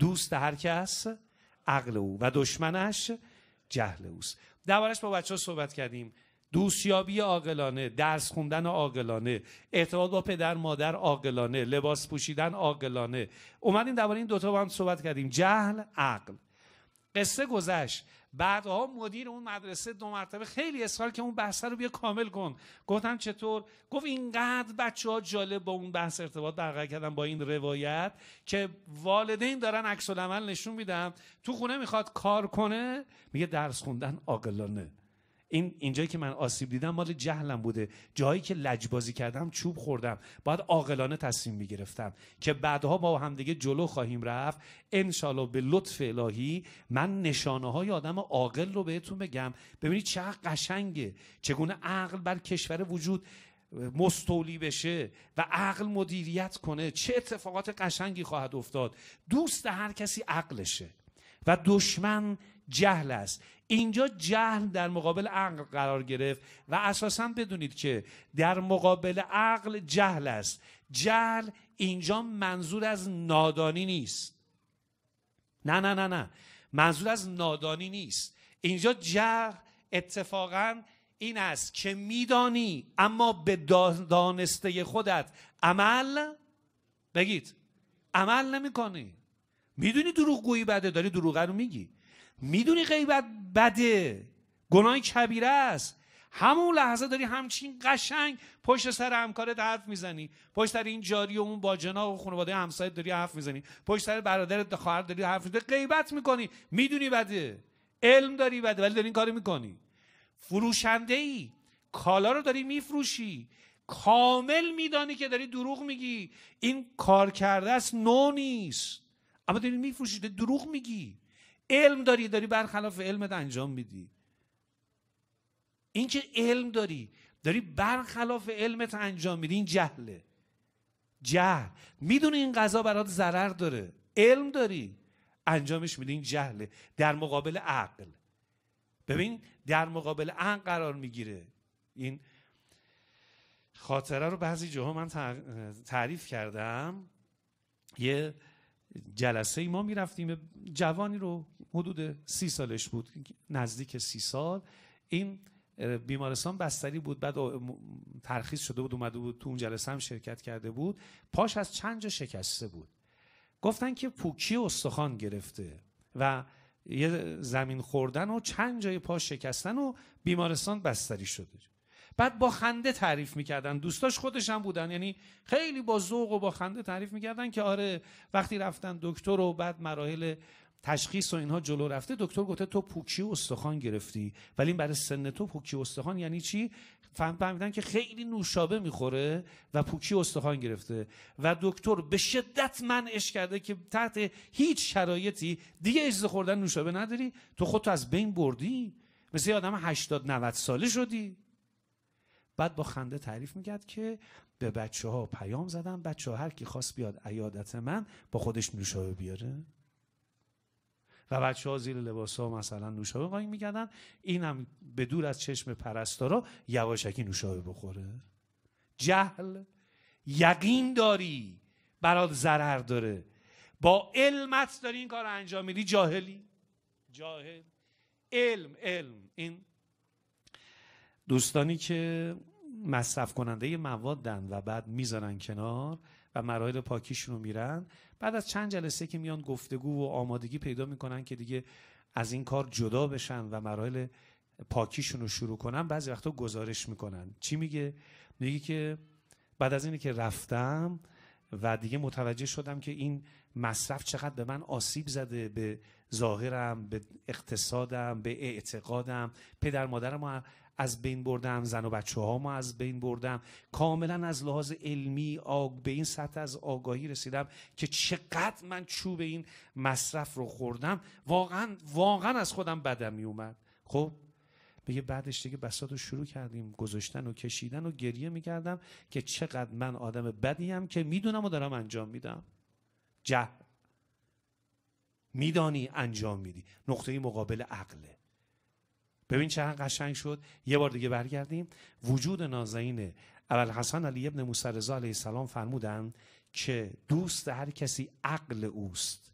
دوست هر کس عقل او و دشمنش جهل اوست دربارش با بچه ها صحبت کردیم دوستیابی عاقلانه درس خوندن عاقلانه ارتباط با پدر مادر عاقلانه لباس پوشیدن عاقلانه اومدیم درباره این دوتا با هم صحبت کردیم جهل عقل قصه گذشت بعدها مدیر اون مدرسه دو مرتبه خیلی اصرار که اون بحثه رو بیا کامل کن گفتم چطور گفت اینقدر بچه ها جالب با اون بحث ارتباط برقرار کردن با این روایت که والدین دارن عکس العمل نشون میدم تو خونه میخواد کار کنه میگه درس خوندن عاقلانه این اینجایی که من آسیب دیدم مال جهلم بوده جایی که لجبازی کردم چوب خوردم باید عاقلانه تصمیم گرفتم که بعدها با همدیگه جلو خواهیم رفت انشالله به لطف الهی من نشانه های آدم عاقل رو بهتون بگم ببینید چقدر قشنگه چگونه عقل بر کشور وجود مستولی بشه و عقل مدیریت کنه چه اتفاقات قشنگی خواهد افتاد دوست هر کسی عقلشه و دشمن جهل است اینجا جهل در مقابل عقل قرار گرفت و اساسا بدونید که در مقابل عقل جهل است جهل اینجا منظور از نادانی نیست نه نه نه نه منظور از نادانی نیست اینجا جهل اتفاقا این است که میدانی اما به دانسته خودت عمل بگید عمل نمیکنی میدونی گویی بده داری دروغه رو میگی میدونی غیبت بده گناهی کبیره است همون لحظه داری همچین قشنگ پشت سر همکارت حرف میزنی پشت سر این جاری و اون باجنا و خانواده همسایت داری حرف میزنی پشت سر برادرت خواهر داری حرف میزنی غیبت میکنی میدونی بده علم داری بده ولی داری این کارو میکنی فروشنده ای کالا رو داری میفروشی کامل میدانی که داری دروغ میگی این کار کرده است نو نیست اما داری میفروشی داری دروغ میگی علم داری داری برخلاف علمت انجام میدی این که علم داری داری برخلاف علمت انجام میدی این جهله جهل میدونی این غذا برات ضرر داره علم داری انجامش میدی این جهله در مقابل عقل ببین در مقابل عقل قرار میگیره این خاطره رو بعضی جاها من تعریف کردم یه جلسه ای ما میرفتیم جوانی رو حدود سی سالش بود نزدیک سی سال این بیمارستان بستری بود بعد ترخیص شده بود اومده بود تو اون جلسه هم شرکت کرده بود پاش از چند جا شکسته بود گفتن که پوکی استخوان گرفته و یه زمین خوردن و چند جای پاش شکستن و بیمارستان بستری شده بعد با خنده تعریف میکردن دوستاش خودش هم بودن یعنی خیلی با ذوق و با خنده تعریف میکردن که آره وقتی رفتن دکتر و بعد مراحل تشخیص و اینها جلو رفته دکتر گفته تو پوکی استخوان گرفتی ولی برای سن تو پوکی استخوان یعنی چی فهم فهمیدن که خیلی نوشابه میخوره و پوکی استخوان گرفته و دکتر به شدت منعش کرده که تحت هیچ شرایطی دیگه اجازه خوردن نوشابه نداری تو خودتو از بین بردی مثل آدم 80 90 ساله شدی بعد با خنده تعریف میکرد که به بچه ها پیام زدم بچه ها هر کی خواست بیاد عیادت من با خودش نوشابه بیاره و بچه ها زیر لباس ها مثلا نوشابه قایم میکردن اینم به دور از چشم پرستارا یواشکی نوشابه بخوره جهل یقین داری برات ضرر داره با علمت داری این کار انجام میدی جاهلی جاهل علم علم این دوستانی که مصرف کننده موادن و بعد میذارن کنار و مراحل پاکیشون رو میرن بعد از چند جلسه که میان گفتگو و آمادگی پیدا میکنن که دیگه از این کار جدا بشن و مراحل پاکیشون رو شروع کنن بعضی وقتا گزارش میکنن چی میگه میگه که بعد از اینه که رفتم و دیگه متوجه شدم که این مصرف چقدر به من آسیب زده به ظاهرم به اقتصادم به اعتقادم پدر مادرم از بین بردم زن و بچه ها ما از بین بردم کاملا از لحاظ علمی آگ به این سطح از آگاهی رسیدم که چقدر من چوب این مصرف رو خوردم واقعا واقعا از خودم بدم می اومد خب میگه بعدش دیگه بسات رو شروع کردیم گذاشتن و کشیدن و گریه میکردم که چقدر من آدم بدیم که میدونم و دارم انجام میدم جه میدانی انجام میدی نقطه مقابل عقله ببین چقدر قشنگ شد یه بار دیگه برگردیم وجود نازنین اول حسن علی ابن موسی رضا علیه السلام فرمودن که دوست هر کسی عقل اوست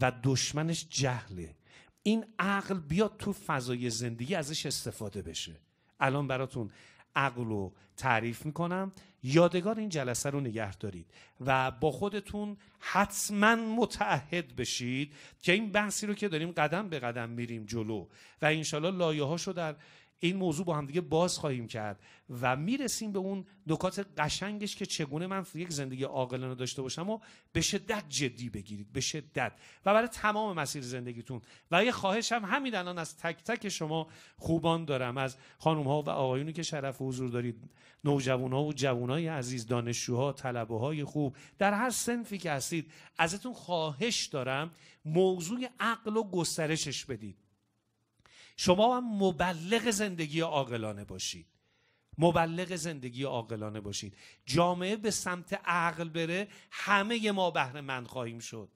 و دشمنش جهله این عقل بیاد تو فضای زندگی ازش استفاده بشه الان براتون عقل رو تعریف میکنم یادگار این جلسه رو نگه دارید و با خودتون حتما متعهد بشید که این بحثی رو که داریم قدم به قدم میریم جلو و انشالله لایه هاشو در این موضوع با هم دیگه باز خواهیم کرد و میرسیم به اون نکات قشنگش که چگونه من یک زندگی عاقلانه داشته باشم و به شدت جدی بگیرید به شدت و برای تمام مسیر زندگیتون و یه خواهش هم همین الان از تک تک شما خوبان دارم از خانم ها و آقایونی که شرف و حضور دارید نوجوان ها و جوان های عزیز دانشجوها طلبه های خوب در هر سنفی که هستید ازتون خواهش دارم موضوع عقل و گسترشش بدید شما هم مبلغ زندگی عاقلانه باشید مبلغ زندگی عاقلانه باشید جامعه به سمت عقل بره همه ما بهره مند خواهیم شد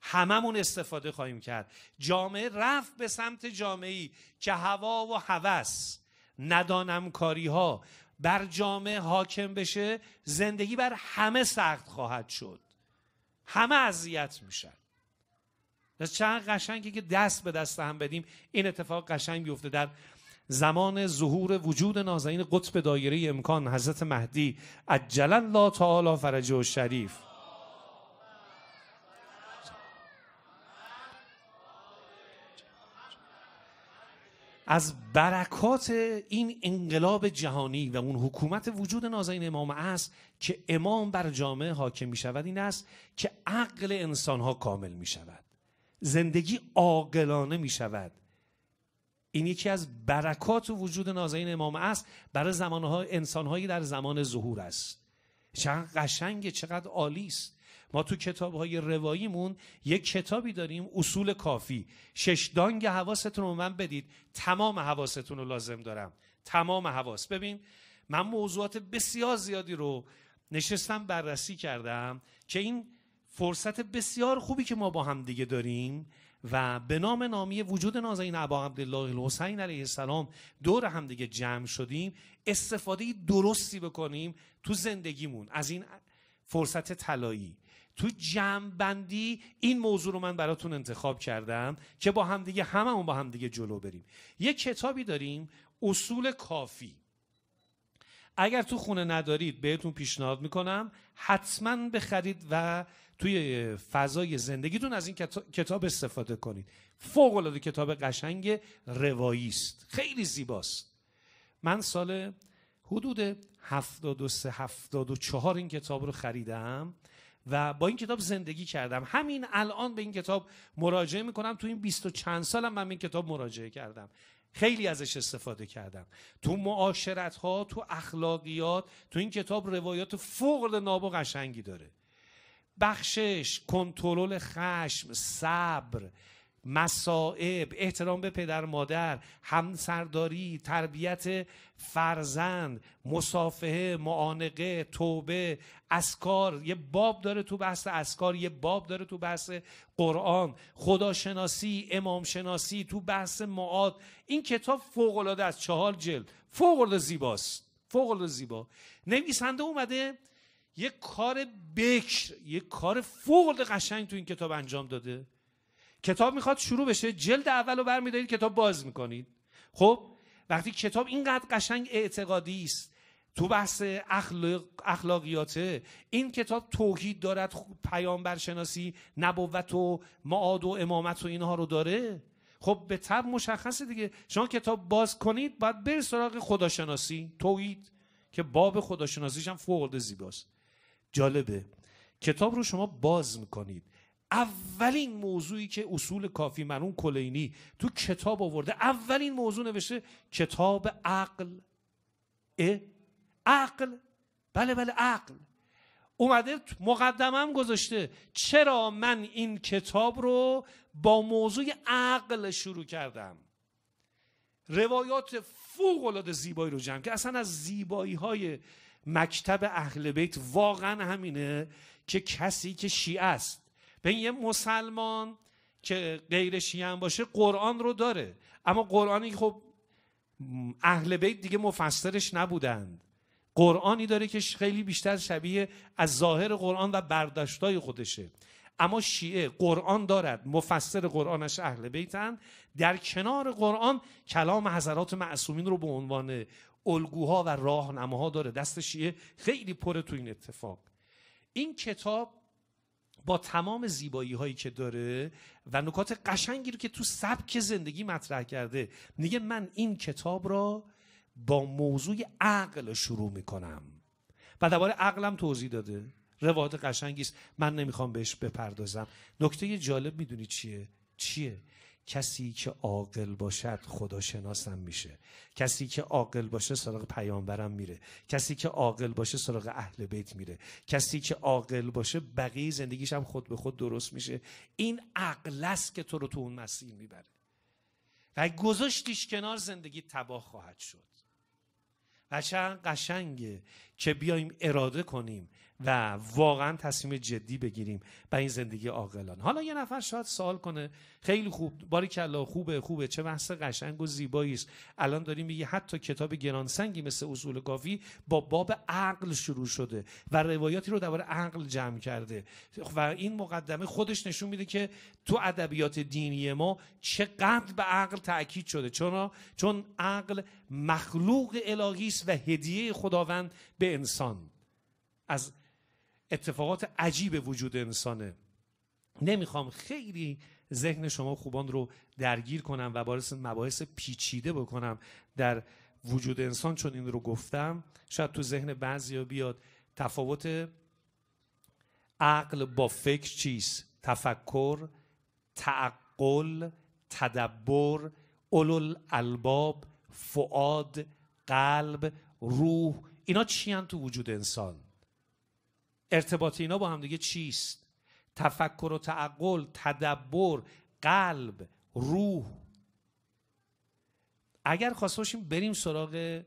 هممون استفاده خواهیم کرد جامعه رفت به سمت جامعه ای که هوا و هوس ندانم کاری ها بر جامعه حاکم بشه زندگی بر همه سخت خواهد شد همه اذیت میشن چند قشنگی که دست به دست هم بدیم این اتفاق قشنگ بیفته در زمان ظهور وجود نازنین قطب دایره امکان حضرت مهدی عجل الله تعالی فرجه و شریف از برکات این انقلاب جهانی و اون حکومت وجود نازنین امام است که امام بر جامعه حاکم می شود این است که عقل انسان ها کامل می شود زندگی عاقلانه می شود این یکی از برکات و وجود نازعین امام است برای زمانها انسانهایی در زمان ظهور است چقدر قشنگه چقدر عالی است ما تو کتاب های رواییمون یک کتابی داریم اصول کافی شش دانگ حواستون رو من بدید تمام حواستون رو لازم دارم تمام حواس ببین من موضوعات بسیار زیادی رو نشستم بررسی کردم که این فرصت بسیار خوبی که ما با هم دیگه داریم و به نام نامی وجود نازنین ابا عبدالله الحسین علیه السلام دور هم دیگه جمع شدیم استفاده درستی بکنیم تو زندگیمون از این فرصت طلایی تو جمع بندی این موضوع رو من براتون انتخاب کردم که با همدیگه هممون با همدیگه جلو بریم یه کتابی داریم اصول کافی اگر تو خونه ندارید بهتون پیشنهاد میکنم حتما بخرید و توی فضای زندگیتون از این کتاب استفاده کنید فوق العاده کتاب قشنگ روایی است خیلی زیباست من سال حدود 73 74 این کتاب رو خریدم و با این کتاب زندگی کردم همین الان به این کتاب مراجعه میکنم تو این بیست و چند سالم من به این کتاب مراجعه کردم خیلی ازش استفاده کردم تو معاشرت ها تو اخلاقیات تو این کتاب روایات فوق ناب و قشنگی داره بخشش کنترل خشم صبر مصائب احترام به پدر مادر همسرداری تربیت فرزند مسافه معانقه توبه اسکار یه باب داره تو بحث اسکار یه باب داره تو بحث قرآن خداشناسی امامشناسی تو بحث معاد این کتاب فوق العاده از چهار جلد فوق العاده زیباست فوق العاده زیبا نویسنده اومده یک کار بکر یک کار فوق قشنگ تو این کتاب انجام داده کتاب میخواد شروع بشه جلد اول رو برمیدارید کتاب باز میکنید خب وقتی کتاب اینقدر قشنگ اعتقادی است تو بحث اخلاق، اخلاقیاته این کتاب توحید دارد پیامبر شناسی نبوت و معاد و امامت و اینها رو داره خب به طب مشخصه دیگه شما کتاب باز کنید باید برید سراغ خداشناسی توحید که باب خداشناسیش هم فوق زیباست جالبه کتاب رو شما باز میکنید اولین موضوعی که اصول کافی منون کلینی تو کتاب آورده اولین موضوع نوشته کتاب عقل عقل بله بله عقل اومده مقدمم گذاشته چرا من این کتاب رو با موضوع عقل شروع کردم روایات فوق العاده زیبایی رو جمع که اصلا از زیبایی های مکتب اهل بیت واقعا همینه که کسی که شیعه است به یه مسلمان که غیر شیعه هم باشه قرآن رو داره اما قرآنی خب اهل بیت دیگه مفسرش نبودند قرآنی داره که خیلی بیشتر شبیه از ظاهر قرآن و برداشتای خودشه اما شیعه قرآن دارد مفسر قرآنش اهل بیتن در کنار قرآن کلام حضرات معصومین رو به عنوان الگوها و راهنماها داره دست خیلی پره تو این اتفاق این کتاب با تمام زیبایی هایی که داره و نکات قشنگی رو که تو سبک زندگی مطرح کرده میگه من این کتاب را با موضوع عقل شروع میکنم و درباره عقلم توضیح داده روایت قشنگی است من نمیخوام بهش بپردازم نکته جالب میدونی چیه چیه کسی که عاقل باشد خداشناسم میشه کسی که عاقل باشه سراغ پیامبرم میره کسی که عاقل باشه سراغ اهل بیت میره کسی که عاقل باشه بقیه زندگیش هم خود به خود درست میشه این عقل است که تو رو تو اون مسیر میبره و گذاشتیش کنار زندگی تباه خواهد شد قشنگ قشنگه که بیایم اراده کنیم و واقعا تصمیم جدی بگیریم به این زندگی عاقلانه حالا یه نفر شاید سوال کنه خیلی خوب باری کلا خوبه خوبه چه بحث قشنگ و زیبایی است الان داریم میگه حتی کتاب گرانسنگی مثل اصول کافی با باب عقل شروع شده و روایاتی رو درباره عقل جمع کرده و این مقدمه خودش نشون میده که تو ادبیات دینی ما چقدر به عقل تاکید شده چون چون عقل مخلوق الهی است و هدیه خداوند به انسان از اتفاقات عجیب وجود انسانه نمیخوام خیلی ذهن شما خوبان رو درگیر کنم و باعث مباحث پیچیده بکنم در وجود انسان چون این رو گفتم شاید تو ذهن بعضیا بیاد تفاوت عقل با فکر چیست تفکر تعقل تدبر اولل الباب فعاد قلب روح اینا چی تو وجود انسان ارتباط اینا با هم چیست تفکر و تعقل تدبر قلب روح اگر خواسته باشیم بریم سراغ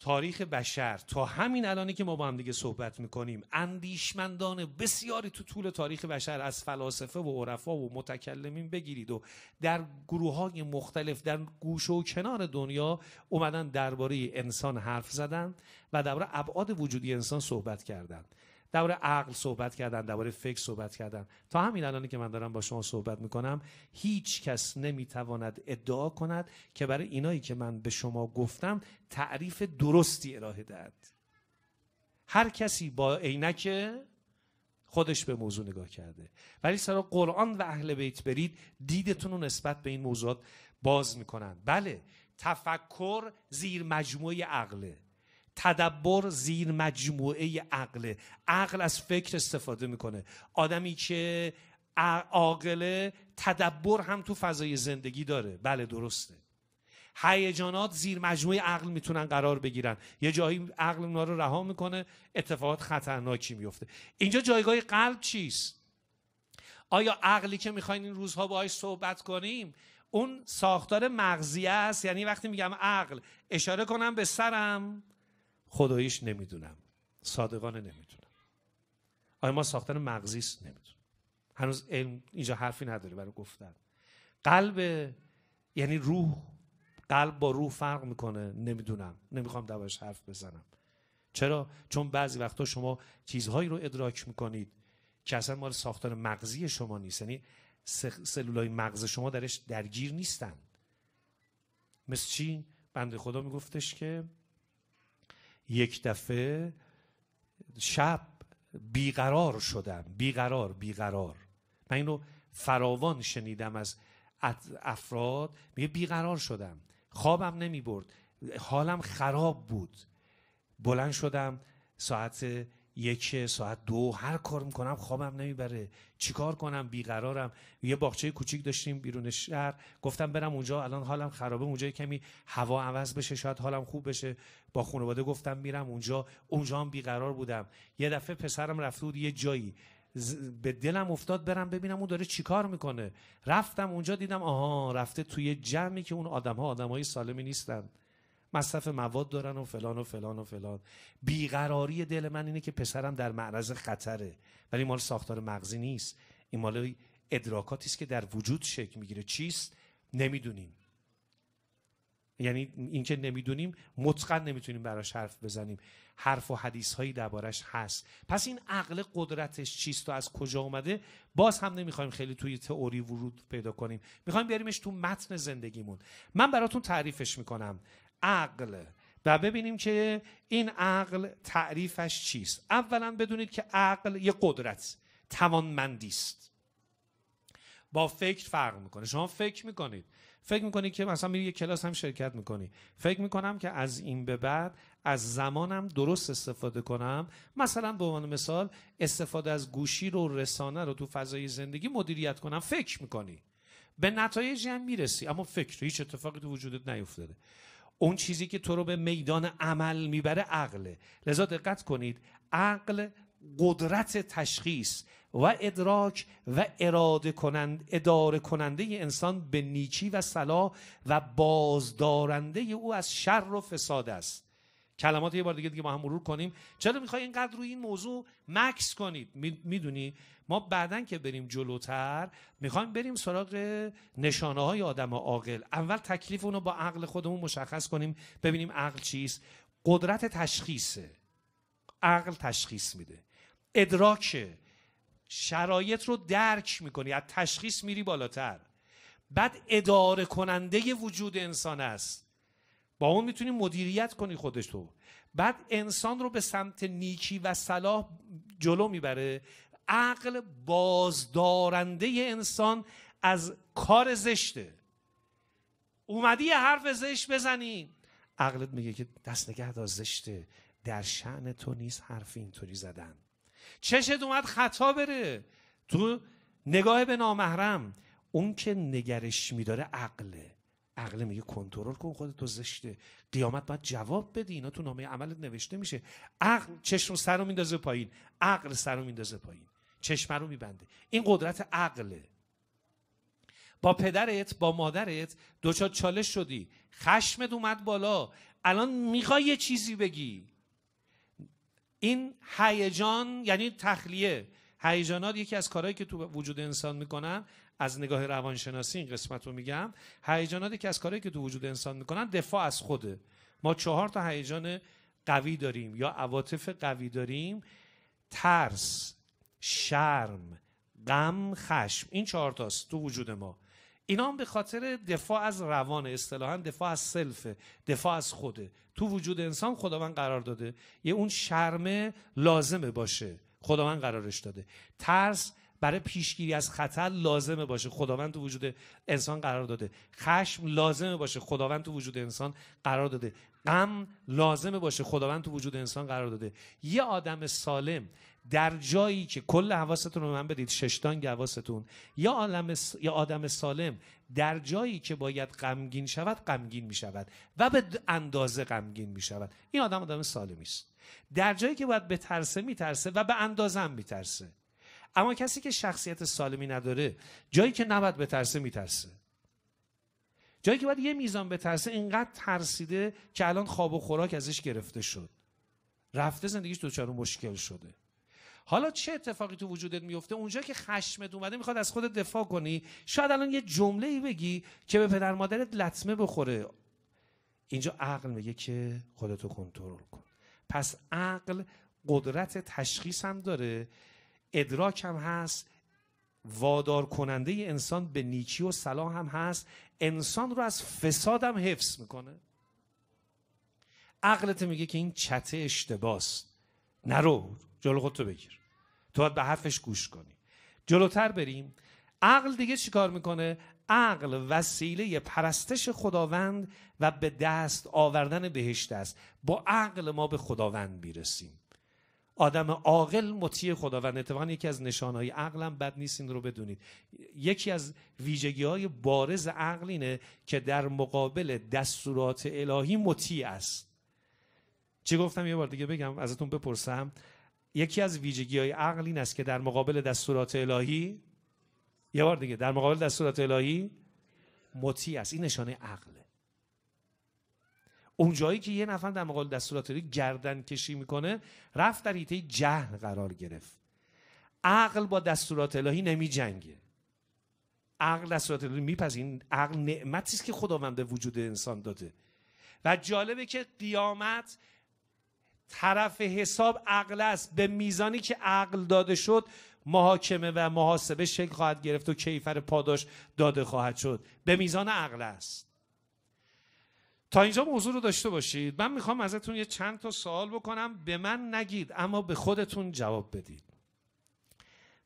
تاریخ بشر تا همین الانی که ما با هم دیگه صحبت میکنیم اندیشمندان بسیاری تو طول تاریخ بشر از فلاسفه و عرفا و متکلمین بگیرید و در گروه های مختلف در گوش و کنار دنیا اومدن درباره انسان حرف زدن و درباره ابعاد وجودی انسان صحبت کردند درباره عقل صحبت کردن درباره فکر صحبت کردن تا همین الانی که من دارم با شما صحبت میکنم هیچ کس نمیتواند ادعا کند که برای اینایی که من به شما گفتم تعریف درستی ارائه دهد هر کسی با عینک خودش به موضوع نگاه کرده ولی سراغ قرآن و اهل بیت برید دیدتون رو نسبت به این موضوعات باز میکنن بله تفکر زیر مجموعه عقله تدبر زیر مجموعه عقل، عقل از فکر استفاده میکنه آدمی که عاقله تدبر هم تو فضای زندگی داره بله درسته هیجانات زیر مجموعه عقل میتونن قرار بگیرن یه جایی عقل اونا رو رها میکنه اتفاقات خطرناکی میفته اینجا جایگاه قلب چیست آیا عقلی که میخواین این روزها باهاش صحبت کنیم اون ساختار مغزی است یعنی وقتی میگم عقل اشاره کنم به سرم خداییش نمیدونم صادقانه نمیدونم آیا ما ساختن مغزیست نمیدونم هنوز علم اینجا حرفی نداره برای گفتن قلب یعنی روح قلب با روح فرق میکنه نمیدونم نمیخوام دوش حرف بزنم چرا چون بعضی وقتا شما چیزهایی رو ادراک میکنید که اصلا مال ساختار مغزی شما نیست یعنی سلولای مغز شما درش درگیر نیستن مثل چی بنده خدا میگفتش که یک دفعه شب بیقرار شدم بیقرار بیقرار من اینو فراوان شنیدم از افراد میگه بیقرار شدم خوابم نمی برد حالم خراب بود بلند شدم ساعت یک ساعت دو هر کار میکنم خوابم نمیبره چیکار کنم بیقرارم یه باغچه کوچیک داشتیم بیرون شهر گفتم برم اونجا الان حالم خرابه اونجا کمی هوا عوض بشه شاید حالم خوب بشه با خانواده گفتم میرم اونجا اونجا هم بیقرار بودم یه دفعه پسرم رفته بود یه جایی به دلم افتاد برم ببینم اون داره چیکار میکنه رفتم اونجا دیدم آها رفته توی جمعی که اون آدمها آدمای سالمی نیستن مصرف مواد دارن و فلان و فلان و فلان بیقراری دل من اینه که پسرم در معرض خطره ولی مال ساختار مغزی نیست این مال ادراکاتی است که در وجود شکل میگیره چیست نمیدونیم یعنی اینکه نمیدونیم متقن نمیتونیم براش حرف بزنیم حرف و حدیث هایی دربارش هست پس این عقل قدرتش چیست و از کجا اومده باز هم نمیخوایم خیلی توی تئوری ورود پیدا کنیم میخوایم بیاریمش تو متن زندگیمون من براتون تعریفش میکنم عقل و ببینیم که این عقل تعریفش چیست اولا بدونید که عقل یه قدرت توانمندی است با فکر فرق میکنه شما فکر میکنید فکر میکنید که مثلا میری یه کلاس هم شرکت میکنی فکر میکنم که از این به بعد از زمانم درست استفاده کنم مثلا به عنوان مثال استفاده از گوشی رو رسانه رو تو فضای زندگی مدیریت کنم فکر میکنی به نتایجی هم میرسی اما فکر هیچ اتفاقی تو وجودت نیفتاده اون چیزی که تو رو به میدان عمل میبره عقله لذا دقت کنید عقل قدرت تشخیص و ادراک و اراده کنند اداره کننده انسان به نیچی و صلاح و بازدارنده او از شر و فساد است کلمات یه بار دیگه دیگه با هم مرور کنیم چرا میخوای اینقدر روی این موضوع مکس کنید میدونی ما بعدا که بریم جلوتر میخوایم بریم سراغ نشانه های آدم عاقل اول تکلیف اونو با عقل خودمون مشخص کنیم ببینیم عقل چیست قدرت تشخیصه عقل تشخیص میده ادراکه شرایط رو درک میکنی از تشخیص میری بالاتر بعد اداره کننده وجود انسان است با اون میتونی مدیریت کنی خودش رو. بعد انسان رو به سمت نیکی و صلاح جلو میبره عقل بازدارنده انسان از کار زشته اومدی حرف زشت بزنی عقلت میگه که دست نگه دار زشته در شعن تو نیست حرف اینطوری زدن چشت اومد خطا بره تو نگاه به نامحرم اون که نگرش میداره عقله عقل میگه کنترل کن خودت تو زشته قیامت باید جواب بدی اینا تو نامه عملت نوشته میشه عقل چشم سر رو میندازه پایین عقل سر رو میندازه پایین چشم رو میبنده این قدرت عقله با پدرت با مادرت دوچار چالش شدی خشمت اومد بالا الان میخوای یه چیزی بگی این هیجان یعنی تخلیه هیجانات یکی از کارهایی که تو وجود انسان میکنن از نگاه روانشناسی این قسمت رو میگم هیجانات یکی از کارهایی که تو وجود انسان میکنن دفاع از خوده ما چهار تا هیجان قوی داریم یا عواطف قوی داریم ترس شرم غم خشم این چهار تاست تو وجود ما اینا هم به خاطر دفاع از روان اصطلاحا دفاع از سلف دفاع از خوده تو وجود انسان خداوند قرار داده یه اون شرم لازمه باشه خداوند قرارش داده ترس برای پیشگیری از خطر لازمه باشه خداوند تو وجود انسان قرار داده خشم لازمه باشه خداوند تو وجود انسان قرار داده غم لازمه باشه خداوند تو وجود انسان قرار داده یه آدم سالم در جایی که کل حواستون رو من بدید ششتانگ حواستون یا آدم یا آدم سالم در جایی که باید غمگین شود غمگین می شود و به اندازه غمگین می شود این آدم آدم سالمی است در جایی که باید بترسه میترسه و به اندازم میترسه اما کسی که شخصیت سالمی نداره جایی که نباید بترسه میترسه جایی که باید یه میزان بترسه اینقدر ترسیده که الان خواب و خوراک ازش گرفته شد رفته زندگیش دچار مشکل شده حالا چه اتفاقی تو وجودت میفته اونجا که خشمت اومده میخواد از خودت دفاع کنی شاید الان یه جمله ای بگی که به پدر مادرت لطمه بخوره اینجا عقل میگه که خودتو کنترل کن پس عقل قدرت تشخیص هم داره ادراک هم هست وادار کننده انسان به نیچی و صلاح هم هست انسان رو از فساد هم حفظ میکنه عقلت میگه که این چته اشتباس نرو جلو خودتو بگیر تو باید به حرفش گوش کنی جلوتر بریم عقل دیگه چیکار میکنه عقل وسیله پرستش خداوند و به دست آوردن بهشت است با عقل ما به خداوند میرسیم آدم عاقل مطیع خداوند اتفاقا یکی از نشانهای عقلم بد نیست این رو بدونید یکی از ویژگی های بارز عقل اینه که در مقابل دستورات الهی مطیع است چی گفتم یه بار دیگه بگم ازتون بپرسم یکی از ویژگی های عقل این است که در مقابل دستورات الهی یه بار دیگه در مقابل دستورات الهی مطیع است این نشانه عقله اونجایی که یه نفر در مقابل دستورات الهی گردن کشی میکنه رفت در حیطه جهل قرار گرفت عقل با دستورات الهی نمی جنگه عقل دستورات الهی این عقل نعمتی است که خداوند به وجود انسان داده و جالبه که قیامت طرف حساب عقل است به میزانی که عقل داده شد محاکمه و محاسبه شکل خواهد گرفت و کیفر پاداش داده خواهد شد به میزان عقل است تا اینجا موضوع رو داشته باشید من میخوام ازتون یه چند تا سوال بکنم به من نگید اما به خودتون جواب بدید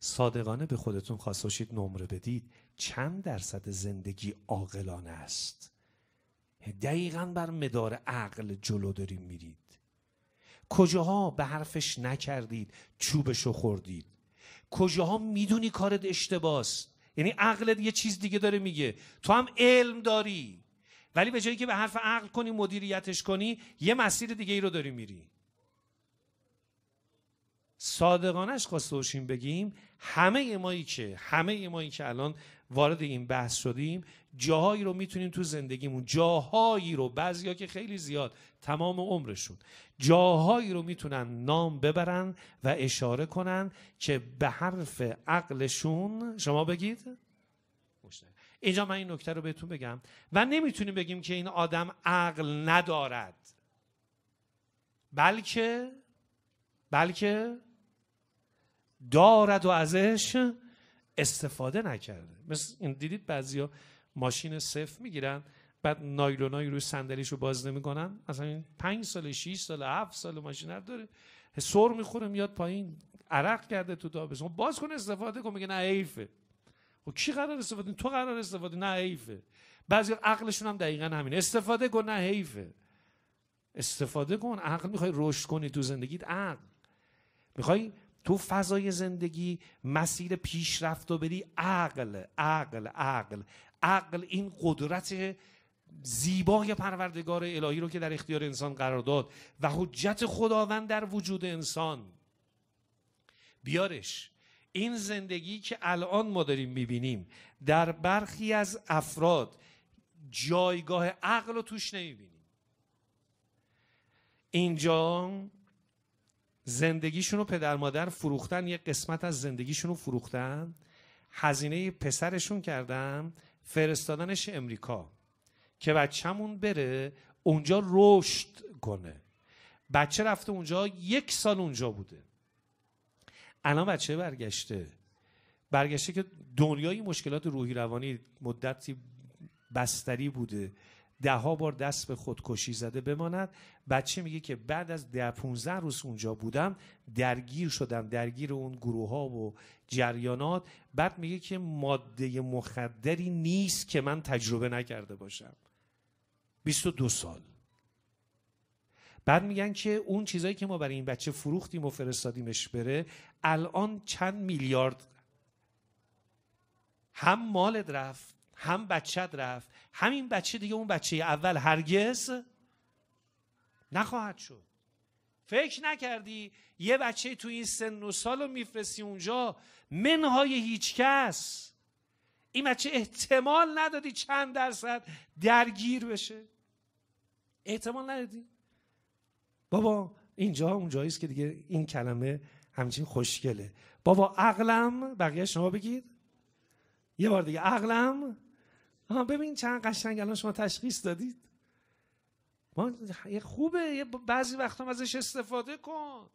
صادقانه به خودتون خواسته باشید نمره بدید چند درصد زندگی عاقلانه است دقیقا بر مدار عقل جلو داریم میرید کجاها به حرفش نکردید چوبشو خوردید کجاها میدونی کارت اشتباس یعنی عقلت یه چیز دیگه داره میگه تو هم علم داری ولی به جایی که به حرف عقل کنی مدیریتش کنی یه مسیر دیگه ای رو داری میری صادقانش خواسته باشیم بگیم همه مایی که همه مایی که الان وارد این بحث شدیم جاهایی رو میتونیم تو زندگیمون جاهایی رو بعضیا که خیلی زیاد تمام عمرشون جاهایی رو میتونن نام ببرن و اشاره کنن که به حرف عقلشون شما بگید اینجا من این نکته رو بهتون بگم و نمیتونیم بگیم که این آدم عقل ندارد بلکه بلکه دارد و ازش استفاده نکرده مثل این دیدید بعضیا ماشین صفر میگیرن بعد نایلونای روی صندلیش رو باز نمیکنن مثلا این 5 سال 6 سال 7 سال ماشین رو داره سر میخوره میاد پایین عرق کرده تو تابستون خب باز کن استفاده کن میگه نه حیفه و خب کی قرار استفاده تو قرار استفاده نه حیفه بعضی عقلشون هم دقیقا همین استفاده کن نه حیفه استفاده کن عقل میخوای رشد کنی تو زندگیت عقل میخوای تو فضای زندگی مسیر پیشرفت و بری عقل عقل عقل عقل این قدرت زیبای پروردگار الهی رو که در اختیار انسان قرار داد و حجت خداوند در وجود انسان بیارش این زندگی که الان ما داریم میبینیم در برخی از افراد جایگاه عقل رو توش نمیبینیم اینجا زندگیشون رو پدر مادر فروختن یه قسمت از زندگیشون رو فروختن هزینه پسرشون کردم فرستادنش امریکا که بچهمون بره اونجا رشد کنه بچه رفته اونجا یک سال اونجا بوده الان بچه برگشته برگشته که دنیای مشکلات روحی روانی مدتی بستری بوده ده ها بار دست به خودکشی زده بماند بچه میگه که بعد از ده 15 روز اونجا بودم درگیر شدم درگیر اون گروه ها و جریانات بعد میگه که ماده مخدری نیست که من تجربه نکرده باشم 22 سال بعد میگن که اون چیزایی که ما برای این بچه فروختیم و فرستادیمش بره الان چند میلیارد هم مالت رفت هم بچت رفت همین بچه دیگه اون بچه اول هرگز نخواهد شد فکر نکردی یه بچه تو این سن و سال رو میفرستی اونجا منهای هیچکس این بچه احتمال ندادی چند درصد درگیر بشه احتمال ندادی بابا اینجا اونجاییست که دیگه این کلمه همچین خوشگله بابا عقلم بقیه شما بگید یه بار دیگه عقلم آها ببین چند قشنگ الان شما تشخیص دادید ما یه خوبه یه بعضی وقتا ازش استفاده کن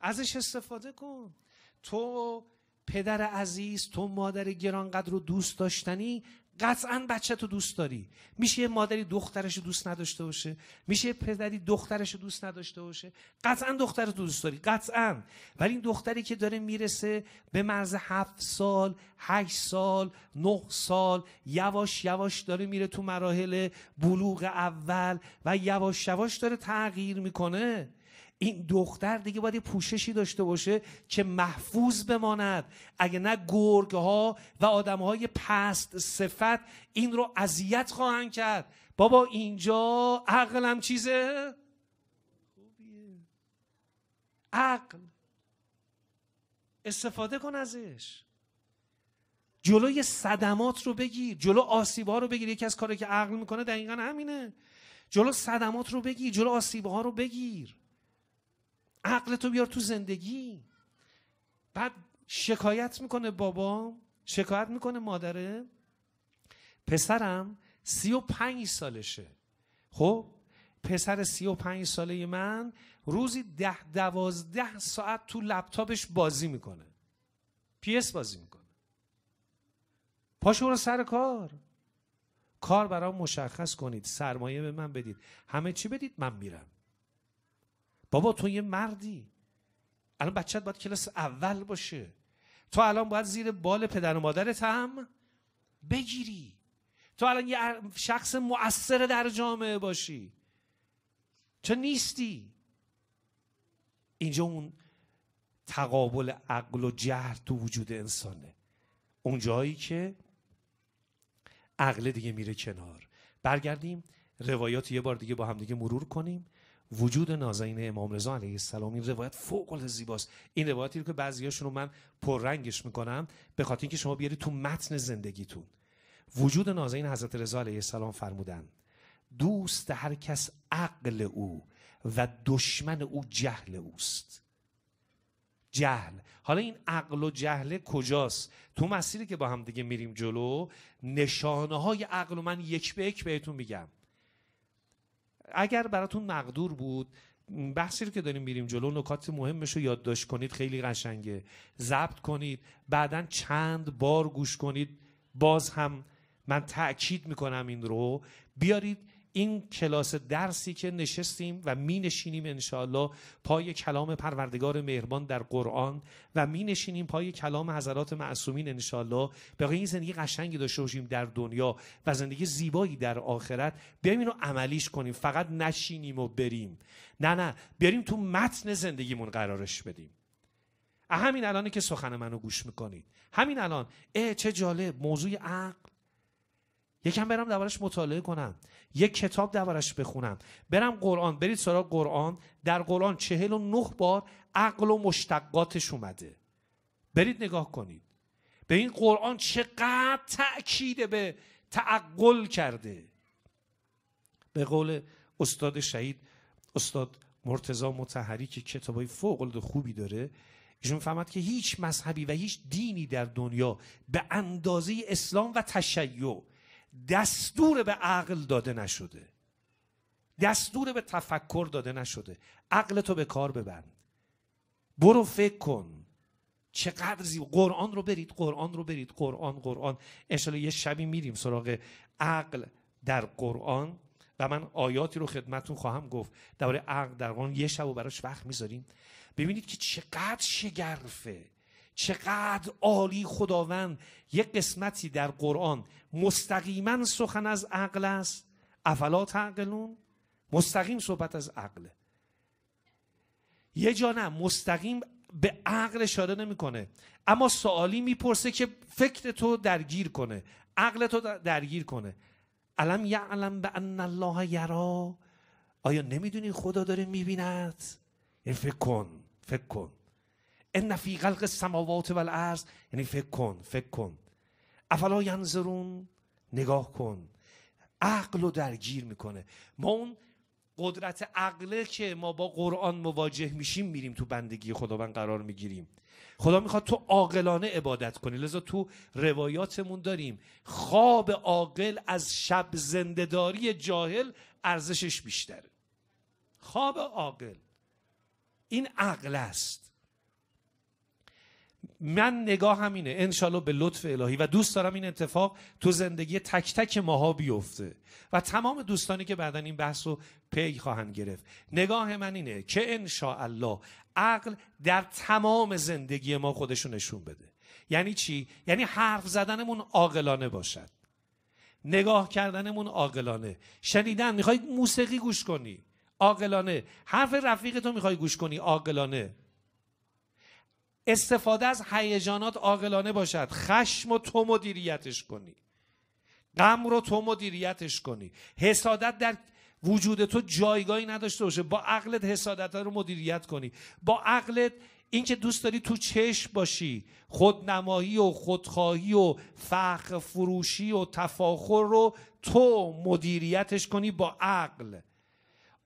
ازش استفاده کن تو پدر عزیز تو مادر گرانقدر رو دوست داشتنی قطعا بچه تو دوست داری میشه یه مادری دخترش دوست نداشته باشه میشه یه پدری دخترش دوست نداشته باشه قطعا دختر تو دوست داری قطعا ولی این دختری که داره میرسه به مرز هفت سال هشت سال نه سال یواش یواش داره میره تو مراحل بلوغ اول و یواش یواش داره تغییر میکنه این دختر دیگه باید یه پوششی داشته باشه که محفوظ بماند اگه نه گرگ ها و آدم های پست صفت این رو اذیت خواهند کرد بابا اینجا عقلم چیزه عقل استفاده کن ازش جلوی صدمات رو بگیر جلو آسیب ها رو بگیر یکی از کاری که عقل میکنه دقیقا همینه جلو صدمات رو بگیر جلو آسیب ها رو بگیر عقل تو بیار تو زندگی بعد شکایت میکنه بابا شکایت میکنه مادره پسرم سی و پنج سالشه خب پسر سی و پنج ساله من روزی ده دوازده ساعت تو لپتاپش بازی میکنه پیس بازی میکنه پاشو رو سر کار کار برام مشخص کنید سرمایه به من بدید همه چی بدید من میرم بابا تو یه مردی الان بچت باید کلاس اول باشه تو الان باید زیر بال پدر و مادرت هم بگیری تو الان یه شخص مؤثر در جامعه باشی چه نیستی اینجا اون تقابل عقل و جهل تو وجود انسانه اون جایی که عقل دیگه میره کنار برگردیم روایات یه بار دیگه با هم دیگه مرور کنیم وجود نازنین امام رضا علیه السلام این روایت فوق العاده زیباست این روایتی رو که بعضیاشون رو من پررنگش میکنم به خاطر اینکه شما بیارید تو متن زندگیتون وجود نازنین حضرت رضا علیه السلام فرمودن دوست هر کس عقل او و دشمن او جهل اوست جهل حالا این عقل و جهل کجاست تو مسیری که با هم دیگه میریم جلو نشانه های عقل و من یک به یک بهتون میگم اگر براتون مقدور بود بحثی رو که داریم میریم جلو نکات مهمش رو یادداشت کنید خیلی قشنگه ضبط کنید بعدا چند بار گوش کنید باز هم من تاکید میکنم این رو بیارید این کلاس درسی که نشستیم و می نشینیم انشاءالله پای کلام پروردگار مهربان در قرآن و می نشینیم پای کلام حضرات معصومین انشاءالله به این زندگی قشنگی داشته باشیم در دنیا و زندگی زیبایی در آخرت بیایم اینو عملیش کنیم فقط نشینیم و بریم نه نه بریم تو متن زندگیمون قرارش بدیم همین الانه که سخن منو گوش میکنید همین الان اه چه جالب موضوع عقل یکم برم دربارش مطالعه کنم یک کتاب دربارش بخونم برم قرآن برید سراغ قرآن در قرآن چهل و نه بار عقل و مشتقاتش اومده برید نگاه کنید به این قرآن چقدر تأکید به تعقل کرده به قول استاد شهید استاد مرتزا متحری که کتابای فوق العاده خوبی داره ایشون فهمد که هیچ مذهبی و هیچ دینی در دنیا به اندازه اسلام و تشیع دستور به عقل داده نشده دستور به تفکر داده نشده عقل تو به کار ببند برو فکر کن چقدر زیبا قرآن رو برید قرآن رو برید قرآن قرآن انشالله یه شبی میریم سراغ عقل در قرآن و من آیاتی رو خدمتون خواهم گفت درباره عقل در قرآن یه شب و براش وقت میذاریم ببینید که چقدر شگرفه چقدر عالی خداوند یک قسمتی در قرآن مستقیما سخن از عقل است افلا تعقلون مستقیم صحبت از عقل یه جا نه مستقیم به عقل اشاره نمیکنه اما سوالی میپرسه که فکر تو درگیر کنه عقل تو درگیر کنه علم یعلم به ان الله یرا آیا نمیدونی خدا داره میبیند بیند یعنی فکر کن فکر کن ان فی خلق السماوات والارض یعنی فکر کن فکر کن افلا ینظرون نگاه کن عقل رو درگیر میکنه ما اون قدرت عقله که ما با قرآن مواجه میشیم میریم تو بندگی خداوند قرار میگیریم خدا میخواد تو عاقلانه عبادت کنی لذا تو روایاتمون داریم خواب عاقل از شب زندهداری جاهل ارزشش بیشتره خواب عاقل این عقل است من نگاه همینه انشالله به لطف الهی و دوست دارم این اتفاق تو زندگی تک تک ماها بیفته و تمام دوستانی که بعدا این بحث رو پی خواهند گرفت نگاه من اینه که انشالله عقل در تمام زندگی ما خودشو نشون بده یعنی چی؟ یعنی حرف زدنمون عاقلانه باشد نگاه کردنمون عاقلانه شنیدن میخوای موسیقی گوش کنی عاقلانه حرف رفیقتو میخوای گوش کنی عاقلانه استفاده از هیجانات عاقلانه باشد خشم و تو مدیریتش کنی غم رو تو مدیریتش کنی حسادت در وجود تو جایگاهی نداشته باشه با عقلت حسادت رو مدیریت کنی با عقلت اینکه دوست داری تو چشم باشی خودنمایی و خودخواهی و فخر فروشی و تفاخر رو تو مدیریتش کنی با عقل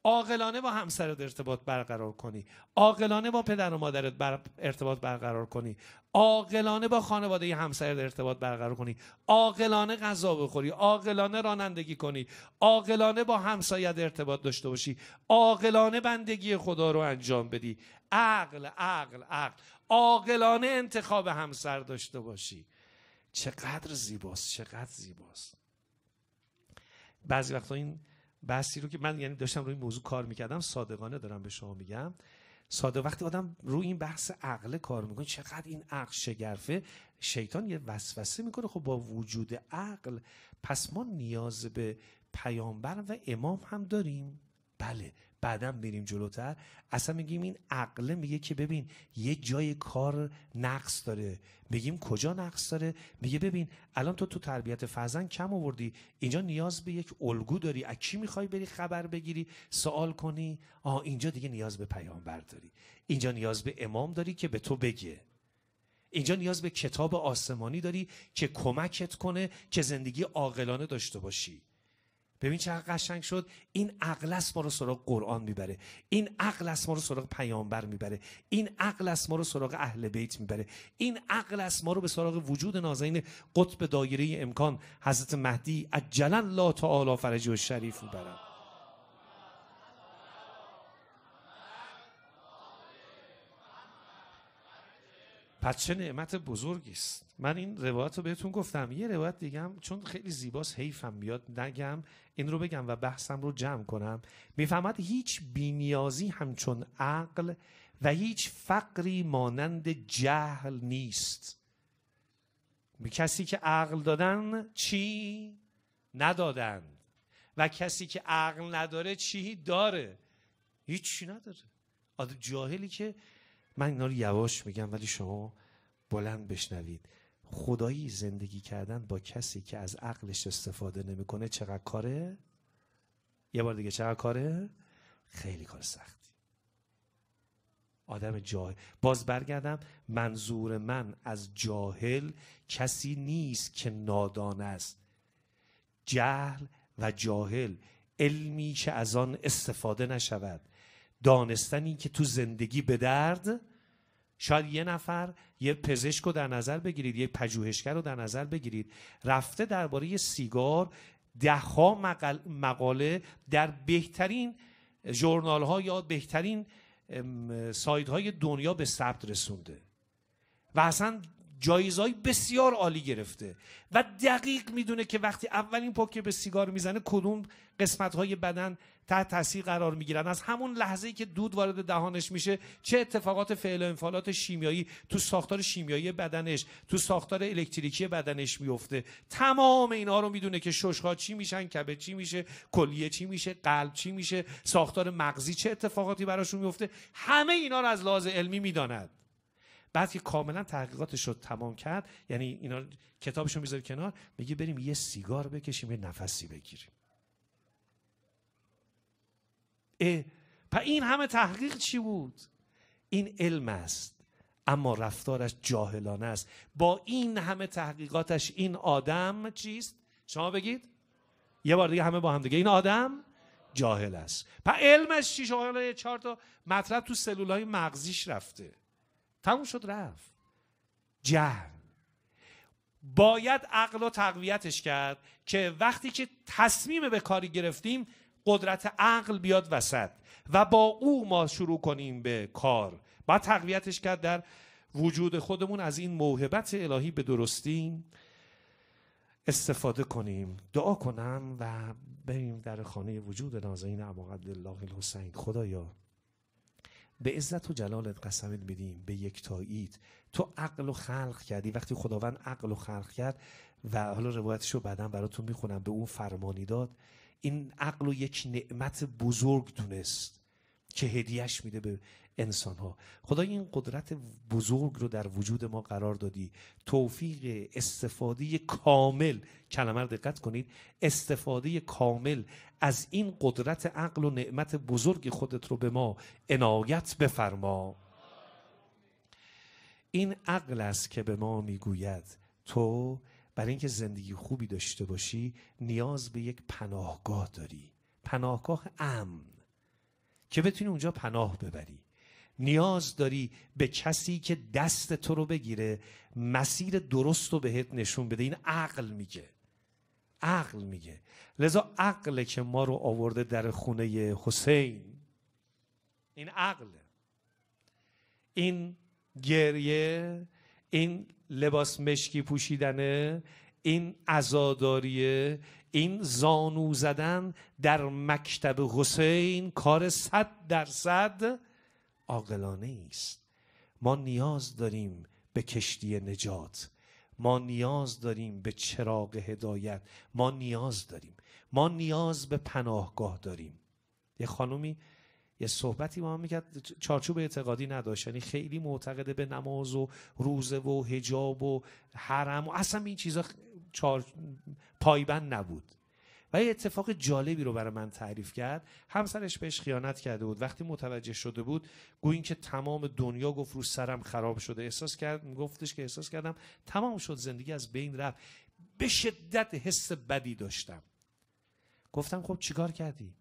عاقلانه با همسرت ارتباط برقرار کنی عاقلانه با پدر و مادرت بر... ارتباط برقرار کنی عاقلانه با خانواده همسرت ارتباط برقرار کنی عاقلانه غذا بخوری عاقلانه رانندگی کنی عاقلانه با همسایت ارتباط داشته باشی عاقلانه بندگی خدا رو انجام بدی عقل عقل عقل عاقلانه انتخاب همسر داشته باشی چقدر زیباست چقدر زیباست بعضی وقتا این بحثی رو که من یعنی داشتم روی این موضوع کار میکردم صادقانه دارم به شما میگم ساده وقتی آدم روی این بحث عقل کار میکنه چقدر این عقل شگرفه شیطان یه وسوسه میکنه خب با وجود عقل پس ما نیاز به پیامبر و امام هم داریم بله بعدا میریم جلوتر اصلا میگیم این عقله میگه که ببین یه جای کار نقص داره میگیم کجا نقص داره میگه ببین الان تو تو تربیت فرزند کم آوردی اینجا نیاز به یک الگو داری از کی میخوای بری خبر بگیری سوال کنی آه اینجا دیگه نیاز به پیامبر داری اینجا نیاز به امام داری که به تو بگه اینجا نیاز به کتاب آسمانی داری که کمکت کنه که زندگی عاقلانه داشته باشی ببین چقدر قشنگ شد این عقل است ما رو سراغ قرآن میبره این عقل است ما رو سراغ پیامبر میبره این عقل است ما رو سراغ اهل بیت میبره این عقل است ما رو به سراغ وجود نازنین قطب دایره امکان حضرت مهدی عجلا لا تعالی فرجه و شریف میبره پس چه نعمت بزرگی است من این روایت رو بهتون گفتم یه روایت دیگم چون خیلی زیباس حیفم بیاد نگم این رو بگم و بحثم رو جمع کنم میفهمد هیچ بینیازی همچون عقل و هیچ فقری مانند جهل نیست به کسی که عقل دادن چی ندادن و کسی که عقل نداره چی داره هیچی نداره آدم جاهلی که من اینا رو یواش میگم ولی شما بلند بشنوید خدایی زندگی کردن با کسی که از عقلش استفاده نمیکنه چقدر کاره یه بار دیگه چقدر کاره خیلی کار سختی آدم جاهل باز برگردم منظور من از جاهل کسی نیست که نادان است جهل و جاهل علمی که از آن استفاده نشود دانستنی که تو زندگی به درد شاید یه نفر یه پزشک رو در نظر بگیرید یه پژوهشگر رو در نظر بگیرید رفته درباره سیگار دهها مقاله در بهترین جورنال ها یا بهترین سایت های دنیا به ثبت رسونده و اصلا جایزهای بسیار عالی گرفته و دقیق میدونه که وقتی اولین پاکه به سیگار میزنه کدوم قسمت های بدن تحت تاثیر قرار میگیرن از همون لحظه ای که دود وارد دهانش میشه چه اتفاقات فعل و شیمیایی تو ساختار شیمیایی بدنش تو ساختار الکتریکی بدنش میفته تمام اینها رو میدونه که ششها چی میشن کبد چی میشه کلیه چی میشه قلب چی میشه ساختار مغزی چه اتفاقاتی براشون میفته همه اینا رو از لحاظ علمی میداند بعد که کاملا تحقیقاتش رو تمام کرد یعنی اینا کتابش رو میذاره کنار میگه بریم یه سیگار بکشیم یه نفسی بگیریم پس این همه تحقیق چی بود این علم است اما رفتارش جاهلانه است با این همه تحقیقاتش این آدم چیست شما بگید یه بار دیگه همه با هم دیگه این آدم جاهل است پس علمش چی شما حالا چهار تا مطلب تو سلولای مغزیش رفته تموم شد رفت جهل باید عقل و تقویتش کرد که وقتی که تصمیم به کاری گرفتیم قدرت عقل بیاد وسط و با او ما شروع کنیم به کار با تقویتش کرد در وجود خودمون از این موهبت الهی به درستی استفاده کنیم دعا کنم و بریم در خانه وجود نازنین ابا الله الحسین خدایا به عزت و جلالت قسمت میدیم به یک تایید تو عقل و خلق کردی وقتی خداوند عقل و خلق کرد و حالا روایتشو رو بعدا براتون میخونم به اون فرمانی داد این عقل و یک نعمت بزرگ دونست که هدیهش میده به انسان ها خدا این قدرت بزرگ رو در وجود ما قرار دادی توفیق استفاده کامل کلمه دقت کنید استفاده کامل از این قدرت عقل و نعمت بزرگ خودت رو به ما عنایت بفرما این عقل است که به ما میگوید تو برای اینکه زندگی خوبی داشته باشی نیاز به یک پناهگاه داری پناهگاه امن که بتونی اونجا پناه ببری نیاز داری به کسی که دست تو رو بگیره مسیر درست رو بهت نشون بده این عقل میگه عقل میگه لذا عقل که ما رو آورده در خونه حسین این عقله این گریه این لباس مشکی پوشیدنه این ازاداریه، این زانو زدن در مکتب حسین کار صد درصد عاقلانه است ما نیاز داریم به کشتی نجات ما نیاز داریم به چراغ هدایت ما نیاز داریم ما نیاز به پناهگاه داریم یه خانومی یه صحبتی با هم میکرد چارچوب اعتقادی نداشت یعنی خیلی معتقده به نماز و روزه و هجاب و حرم و اصلا این چیزا چار... پایبند نبود و یه اتفاق جالبی رو برای من تعریف کرد همسرش بهش خیانت کرده بود وقتی متوجه شده بود گویا که تمام دنیا گفت رو سرم خراب شده احساس کرد گفتش که احساس کردم تمام شد زندگی از بین رفت به شدت حس بدی داشتم گفتم خب چیکار کردی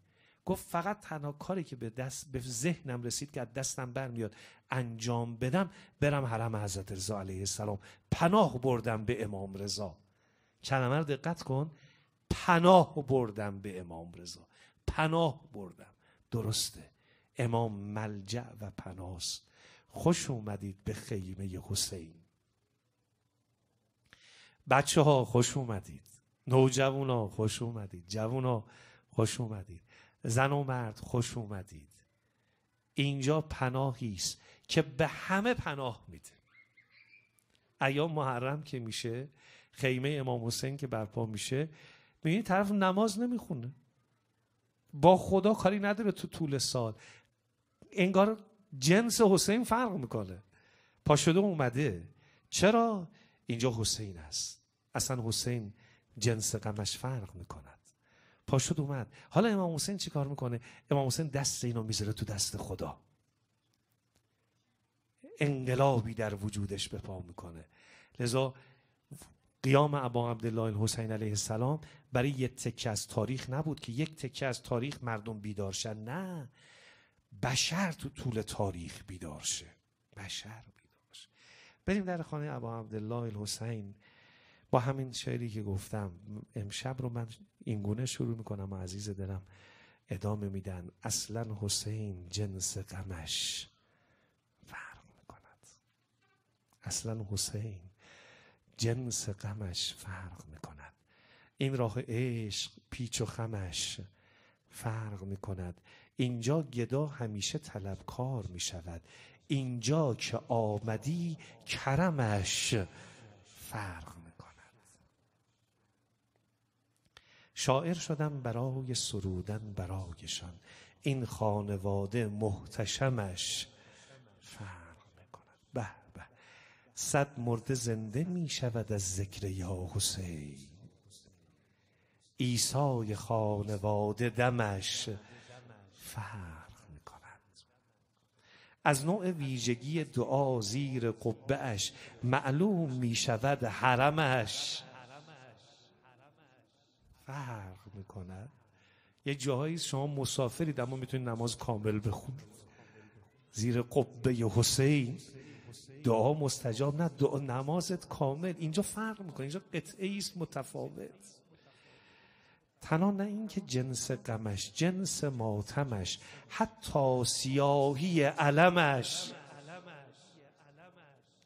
گفت فقط تنها کاری که به دست به ذهنم رسید که از دستم برمیاد انجام بدم برم حرم حضرت رضا علیه السلام پناه بردم به امام رضا کلمه رو دقت کن پناه بردم به امام رضا پناه بردم درسته امام ملجع و پناست خوش اومدید به خیمه حسین بچه ها خوش اومدید نوجوان ها خوش اومدید جوان ها خوش اومدید زن و مرد خوش اومدید اینجا پناهی است که به همه پناه میده ایام محرم که میشه خیمه امام حسین که برپا میشه میبینی طرف نماز نمیخونه با خدا کاری نداره تو طول سال انگار جنس حسین فرق میکنه پا شده اومده چرا اینجا حسین است اصلا حسین جنس غمش فرق میکند پاشد اومد حالا امام حسین چی کار میکنه امام حسین دست اینو میذاره تو دست خدا انقلابی در وجودش به پا میکنه لذا قیام ابا عبدالله الحسین علیه السلام برای یک تکه از تاریخ نبود که یک تکه از تاریخ مردم بیدار شن نه بشر تو طول تاریخ بیدار شه بشر بیدار شه بریم در خانه ابا عبدالله الحسین با همین شعری که گفتم امشب رو من این گونه شروع میکنم عزیز دلم ادامه میدن اصلا حسین جنس قمش فرق میکند اصلا حسین جنس غمش فرق میکند این راه عشق پیچ و خمش فرق میکند اینجا گدا همیشه طلبکار میشود اینجا که آمدی کرمش فرق شاعر شدم برای سرودن برایشان این خانواده محتشمش فرق میکند به به صد مرد زنده می شود از ذکر یا حسین ایسای خانواده دمش فرق می از نوع ویژگی دعا زیر قبهش معلوم می شود حرمش فرق کند یه جایی شما مسافرید اما میتونید نماز کامل بخونید زیر قبه حسین دعا مستجاب نه نمازت کامل اینجا فرق میکنه اینجا قطعه متفاوت تنها نه اینکه جنس غمش جنس ماتمش حتی سیاهی علمش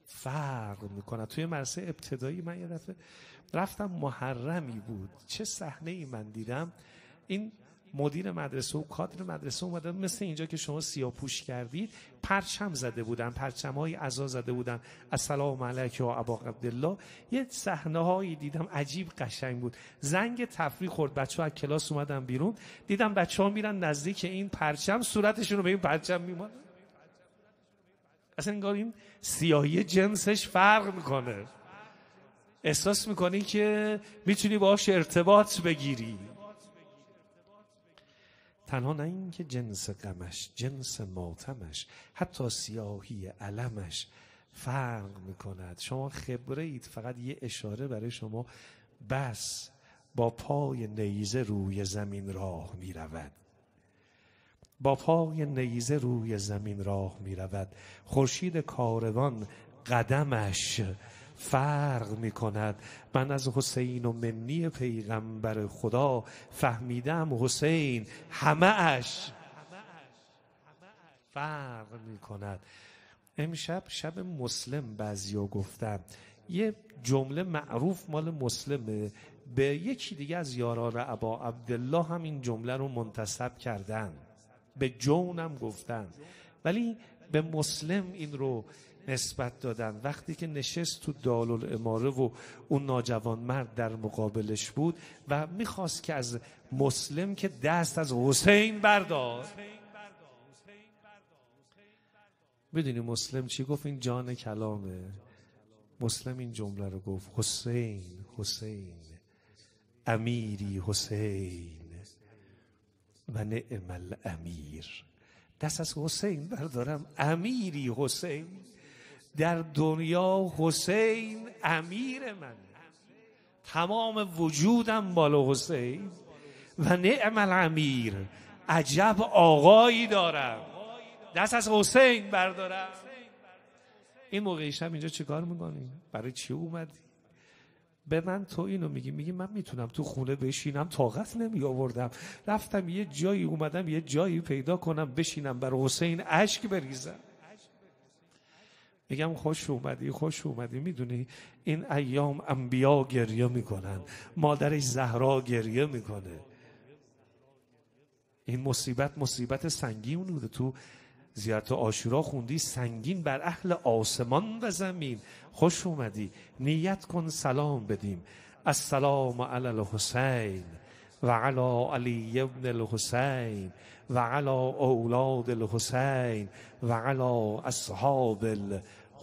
فرق میکنه توی مرسه ابتدایی من یه دفعه رفتم محرمی بود چه صحنه ای من دیدم این مدیر مدرسه و کادر مدرسه اومدن مثل اینجا که شما سیاپوش کردید پرچم زده بودن پرچم های عزا زده بودن سلام علیک و ابا عبدالله یه صحنه هایی دیدم عجیب قشنگ بود زنگ تفریح خورد بچه ها از کلاس اومدن بیرون دیدم بچه ها میرن نزدیک این پرچم صورتشون رو به این پرچم میمارن اصلا انگار این سیاهی جنسش فرق میکنه احساس میکنی که میتونی باش ارتباط بگیری تنها نه اینکه جنس غمش جنس ماتمش حتی سیاهی علمش فرق میکند شما خبره اید فقط یه اشاره برای شما بس با پای نیزه روی زمین راه میرود. با پای نیزه روی زمین راه میرود. خورشید کاروان قدمش فرق می کند من از حسین و منی پیغمبر خدا فهمیدم حسین همه اش فرق می کند امشب شب مسلم بعضیا گفتن یه جمله معروف مال مسلمه به یکی دیگه از یاران عبا عبدالله هم این جمله رو منتصب کردن به جونم گفتن ولی به مسلم این رو نسبت دادن وقتی که نشست تو دال اماره و اون ناجوان مرد در مقابلش بود و میخواست که از مسلم که دست از حسین بردار میدونی مسلم چی گفت این جان کلامه مسلم این جمله رو گفت حسین حسین امیری حسین و نعم امیر دست از حسین بردارم امیری حسین در دنیا حسین امیر من تمام وجودم بالا حسین و نعم الامیر عجب آقایی دارم دست از حسین بردارم این موقعی شب اینجا چیکار میکنی؟ برای چی اومدی؟ به من تو اینو میگی میگی من میتونم تو خونه بشینم طاقت نمی آوردم رفتم یه جایی اومدم یه جایی پیدا کنم بشینم بر حسین اشک بریزم میگم خوش اومدی خوش اومدی میدونی این ایام انبیا گریه میکنن مادرش زهرا گریه میکنه این مصیبت مصیبت سنگین بوده تو زیارت آشورا خوندی سنگین بر اهل آسمان و زمین خوش اومدی نیت کن سلام بدیم السلام علی الحسین علی علی الحسین و وعلی اولاد الحسین وعلی اصحاب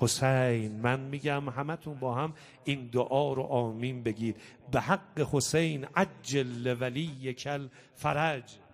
حسین من میگم همتون با هم این دعا رو آمین بگید به حق حسین عجل ولی کل فرج